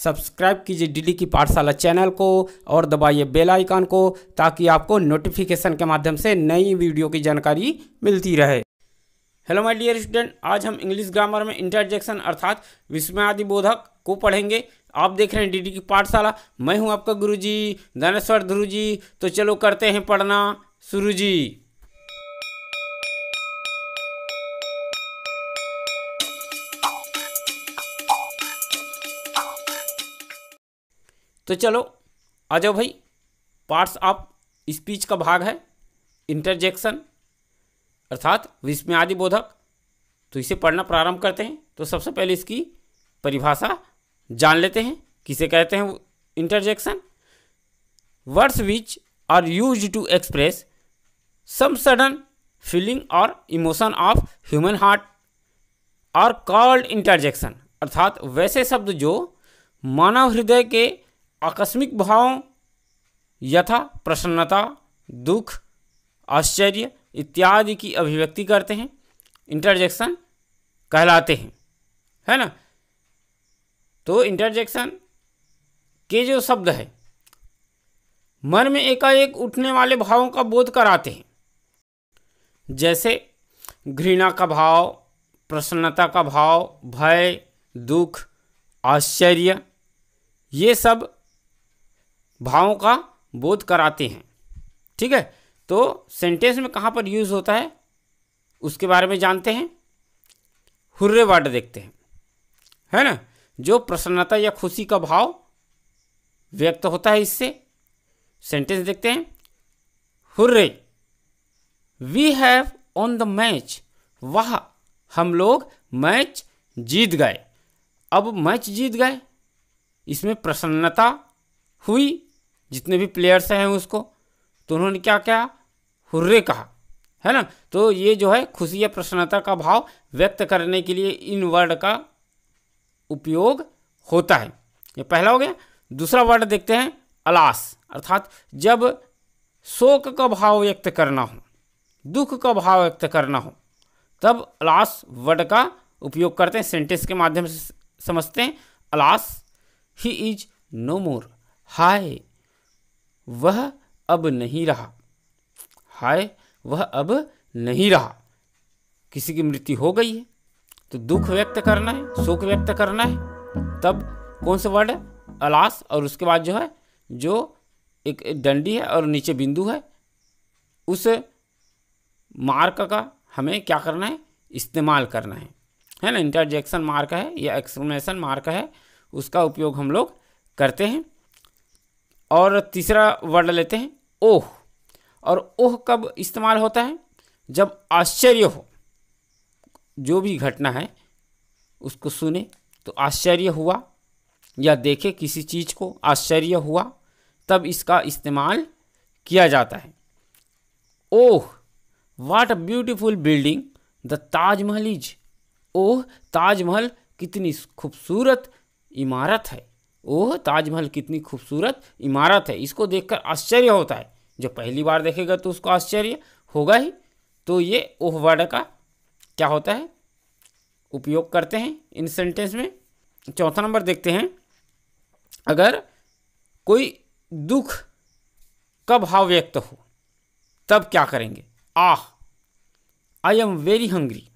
subscribe कीजिए DD की पाठशाला चैनल को और दबाइए बेल आइकन को ताकि आपको नोटिफिकेशन के माध्यम से नई वीडियो की जानकारी मिलती रहे हेलो माय डियर स्टूडेंट आज हम इंग्लिश ग्रामर में इंटरजेक्शन अर्थात विस्मयादि बोधक को पढ़ेंगे आप देख रहे हैं डीडी की पाठशाला मैं हूं आपका गुरुजी धनेश्वर ध्रुव जी तो चलो करते हैं पढ़ना शुरू जी तो चलो आ जाओ भाई पार्ट्स ऑफ स्पीच का भाग है इंटरजेक्शन अर्थात विस्मय आदि बोधक तो इसे पढ़ना प्रारंभ करते हैं तो सबसे पहले इसकी परिभाषा जान लेते हैं किसे कहते हैं interjection words which are use to express some sudden feeling और emotion of human heart are called interjection अर्थात वैसे शब्द जो मानव हृदय के आकस्मिक भावों यथा प्रसन्नता दुख आश्चर्य इत्यादि की अभिव्यक्ति करते हैं इंटरजेक्शन कहलाते हैं है ना तो इंटरजेक्शन के जो शब्द है मन में एकाएक उठने वाले भावों का बोध कराते हैं जैसे घृणा का भाव प्रसन्नता का भाव भय दुख आश्चर्य ये सब भावों का बोध कराते हैं ठीक है तो सेंटेंस में कहाँ पर यूज़ होता है उसके बारे में जानते हैं हुर्रे वर्ड देखते हैं है ना जो प्रसन्नता या खुशी का भाव व्यक्त होता है इससे सेंटेंस देखते हैं hurray we have won the match वह हम लोग मैच जीत गए अब मैच जीत गए इसमें प्रसन्नता हुई जितने भी प्लेयर्स हैं उसको तो उन्होंने क्या क्या हुर्रे कहा है ना तो ये जो है खुशी या प्रसन्नता का भाव व्यक्त करने के लिए इन वर्ड का उपयोग होता है ये पहला हो गया दूसरा वर्ड देखते हैं अलास अर्थात जब शोक का भाव व्यक्त करना हो दुख का भाव व्यक्त करना हो तब अलास वर्ड का उपयोग करते हैं सेंटेंस के माध्यम से समझते हैं alas he is no more हाय वह अब नहीं रहा हाय वह अब नहीं रहा किसी की मृत्यु हो गई है तो दुख व्यक्त करना है शोक व्यक्त करना है तब कौन सा वर्ड है अलास और उसके बाद जो है जो एक डंडी है और नीचे बिंदु है उस मार्क का हमें क्या करना है इस्तेमाल करना है है ना इंटरजेक्शन मार्क है या एक्सप्लेनेशन मार्क है उसका उपयोग हम लोग करते हैं और तीसरा वर्ड लेते हैं ओह और ओह कब इस्तेमाल होता है जब आश्चर्य हो जो भी घटना है उसको सुने तो आश्चर्य हुआ या देखे किसी चीज़ को आश्चर्य हुआ तब इसका इस्तेमाल किया जाता है oh what a beautiful building the Taj Mahal is ओह ताजमहल कितनी खूबसूरत इमारत है ओह ताजमहल कितनी खूबसूरत इमारत है इसको देखकर आश्चर्य होता है जो पहली बार देखेगा तो उसको आश्चर्य होगा ही तो ये ओह वर्ड का क्या होता है उपयोग करते हैं इन सेंटेंस में चौथा नंबर देखते हैं अगर कोई दुख का भाव व्यक्त हो तब क्या करेंगे ah I am very hungry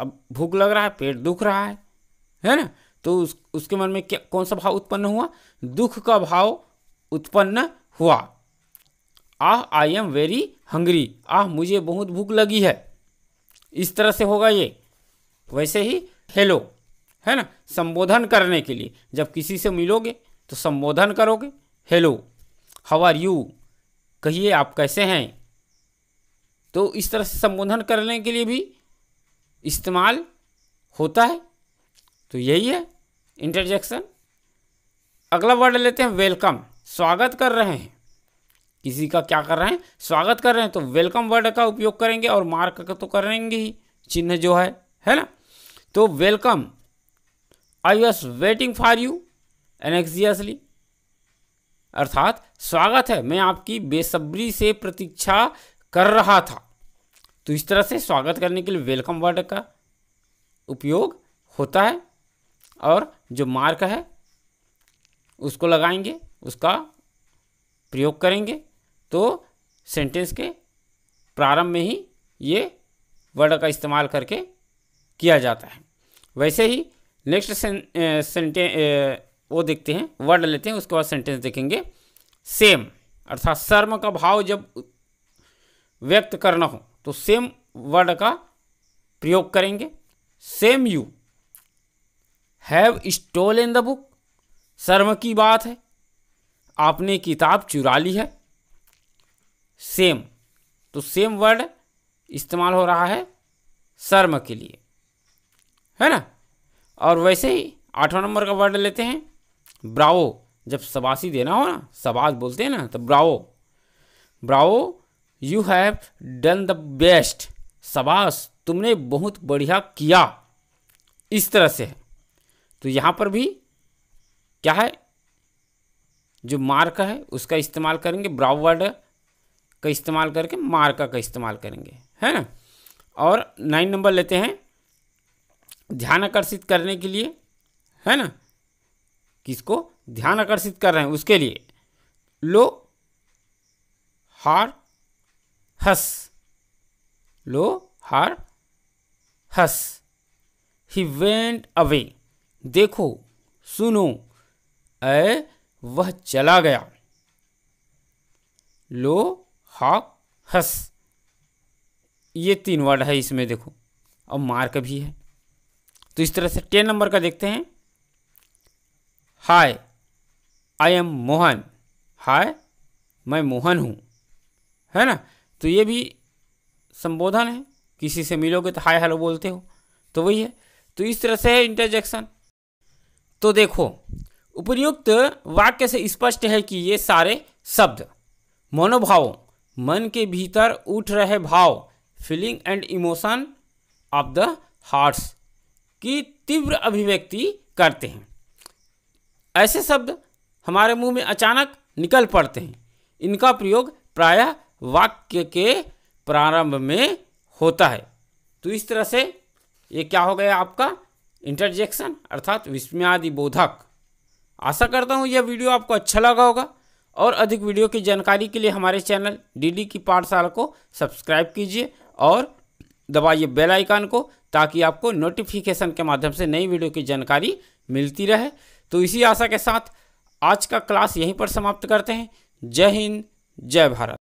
अब भूख लग रहा है पेट दुख रहा है है ना तो उस उसके मन में क्या कौन सा भाव उत्पन्न हुआ दुख का भाव उत्पन्न हुआ ah I am very hungry आह मुझे बहुत भूख लगी है इस तरह से होगा ये वैसे ही हेलो है ना संबोधन करने के लिए जब किसी से मिलोगे तो संबोधन करोगे हेलो हाउ आर यू कहिए आप कैसे हैं तो इस तरह से संबोधन करने के लिए भी इस्तेमाल होता है तो यही है इंटरजेक्शन अगला वर्ड लेते हैं वेलकम स्वागत कर रहे हैं किसी का क्या कर रहे हैं स्वागत कर रहे हैं तो वेलकम वर्ड का उपयोग करेंगे और मार्क का तो करेंगे ही चिन्ह जो है है ना तो welcome I was waiting for you anxiously अर्थात स्वागत है मैं आपकी बेसब्री से प्रतीक्षा कर रहा था तो इस तरह से स्वागत करने के लिए वेलकम वर्ड का उपयोग होता है और जो मार्क है उसको लगाएंगे उसका प्रयोग करेंगे तो सेंटेंस के प्रारंभ में ही ये वर्ड का इस्तेमाल करके किया जाता है वैसे ही नेक्स्ट सेंटे वो देखते हैं वर्ड लेते हैं उसके बाद सेंटेंस देखेंगे सेम अर्थात शर्म का भाव जब व्यक्त करना हो तो सेम वर्ड का प्रयोग करेंगे shame you have stolen the book शर्म की बात है आपने किताब चुरा ली है सेम तो सेम वर्ड इस्तेमाल हो रहा है शर्म के लिए है ना और वैसे ही आठवां नंबर का वर्ड लेते हैं ब्राओ जब सबासी देना हो ना सबास बोलते हैं ना तो bravo bravo you have done the best सबास तुमने बहुत बढ़िया किया इस तरह से है तो यहाँ पर भी क्या है जो मार्क है उसका इस्तेमाल करेंगे ब्राउवर्ड का इस्तेमाल करके मार्का का इस्तेमाल करेंगे है ना और नाइन नंबर लेते हैं ध्यान आकर्षित करने के लिए है ना किसको ध्यान आकर्षित कर रहे हैं उसके लिए लो हार हस लो हार हस ही वेंट अवे देखो सुनो ऐ वह चला गया लो हा हस ये तीन वर्ड है इसमें देखो और मार्क भी है तो इस तरह से टेन नंबर का देखते हैं हाय आई एम मोहन हाय मैं मोहन हूँ है ना तो ये भी संबोधन है किसी से मिलोगे तो हाय हेलो बोलते हो तो वही है तो इस तरह से है इंटरजेक्शन तो देखो उपर्युक्त वाक्य से स्पष्ट है कि ये सारे शब्द मनोभाव मन के भीतर उठ रहे भाव feeling and emotion of the hearts की तीव्र अभिव्यक्ति करते हैं ऐसे शब्द हमारे मुंह में अचानक निकल पड़ते हैं इनका प्रयोग प्रायः वाक्य के प्रारंभ में होता है तो इस तरह से ये क्या हो गया आपका इंटरजेक्शन अर्थात विस्मयादि बोधक आशा करता हूँ यह वीडियो आपको अच्छा लगा होगा और अधिक वीडियो की जानकारी के लिए हमारे चैनल डीडी की पाठशाला को सब्सक्राइब कीजिए और दबाइए बेल आइकन को ताकि आपको नोटिफिकेशन के माध्यम से नई वीडियो की जानकारी मिलती रहे तो इसी आशा के साथ आज का क्लास यहीं पर समाप्त करते हैं जय हिंद जय भारत